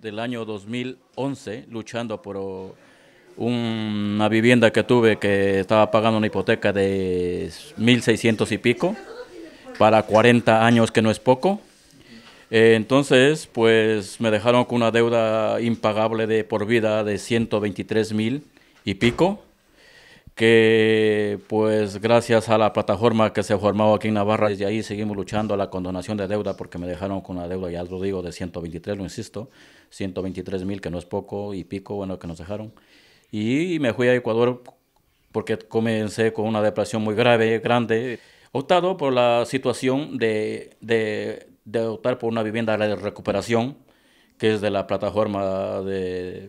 del año 2011 luchando por una vivienda que tuve que estaba pagando una hipoteca de 1.600 y pico para 40 años que no es poco eh, entonces, pues me dejaron con una deuda impagable de por vida de 123 mil y pico, que pues gracias a la plataforma que se formó aquí en Navarra, desde ahí seguimos luchando a la condonación de deuda, porque me dejaron con una deuda, ya lo digo, de 123, lo insisto, 123 mil, que no es poco, y pico, bueno, que nos dejaron. Y me fui a Ecuador porque comencé con una depresión muy grave, grande, optado por la situación de de optar por una vivienda de recuperación, que es de la plataforma de,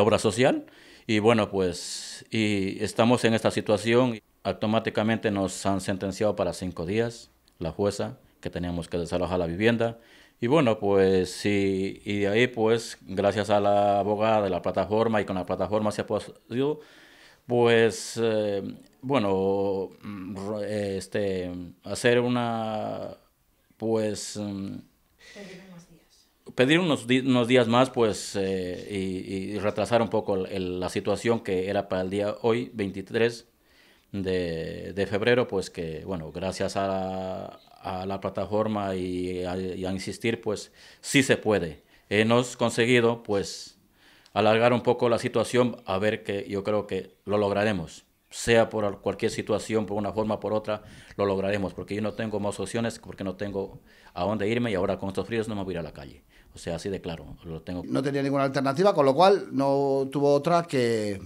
obra social. Y bueno, pues y estamos en esta situación. Automáticamente nos han sentenciado para cinco días la jueza, que teníamos que desalojar la vivienda. Y bueno, pues sí, y de ahí pues gracias a la abogada de la plataforma y con la plataforma se ha podido pues eh, bueno, este, hacer una, pues... Em, pedir unos días, unos, días más, pues, eh, y, y, retrasar un poco la situación que era para el día hoy, 23 de, de febrero, pues que, bueno, gracias a la, a la plataforma y a, y a, insistir, pues, sí se puede. Hemos conseguido, pues, alargar un poco la situación, a ver que yo creo que lo lograremos. Sea por cualquier situación, por una forma o por otra, lo lograremos, porque yo no tengo más opciones, porque no tengo a dónde irme y ahora con estos fríos no me voy a ir a la calle. O sea, así de claro, lo tengo. No tenía ninguna alternativa, con lo cual no tuvo otra que,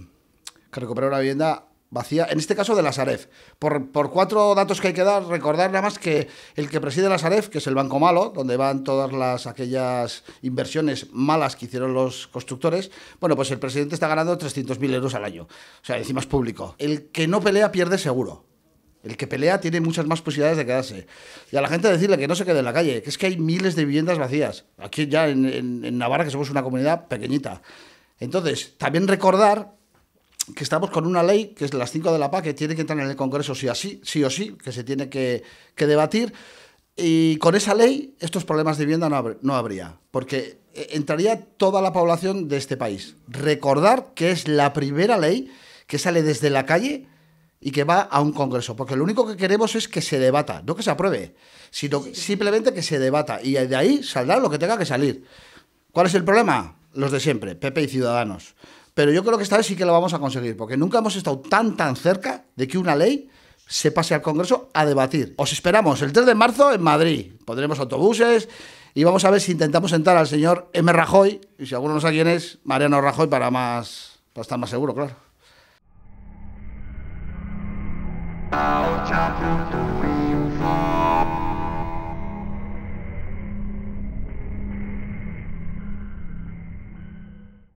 que recuperar una vivienda vacía, en este caso de la Saref. Por, cuatro datos que hay que dar, recordar nada más que el que preside la Saref, que es el Banco Malo, donde van todas las aquellas inversiones malas que hicieron los constructores, bueno, pues el presidente está ganando 300.000 euros al año. O sea, encima es público. El que no pelea pierde seguro. El que pelea tiene muchas más posibilidades de quedarse. Y a la gente decirle que no se quede en la calle, que es que hay miles de viviendas vacías. Aquí ya en Navarra, que somos una comunidad pequeñita. Entonces, también recordar que estamos con una ley, que es las 5 de la PAC, que tiene que entrar en el Congreso sí, así, sí o sí, que se tiene que, que debatir. Y con esa ley estos problemas de vivienda no, habría, porque eh, entraría toda la población de este país. Recordar que es la primera ley que sale desde la calle y que va a un congreso, porque lo único que queremos es que se debata, no que se apruebe, sino simplemente que se debata y de ahí saldrá lo que tenga que salir. ¿Cuál es el problema? Los de siempre, PP y Ciudadanos pero yo creo que esta vez sí que lo vamos a conseguir, porque nunca hemos estado tan, tan cerca de que una ley se pase al Congreso a debatir. Os esperamos el 3 de marzo en Madrid. Pondremos autobuses y vamos a ver si intentamos sentar al señor M. Rajoy, y si alguno no sabe quién es, Mariano Rajoy, para, más, para estar más seguro, claro.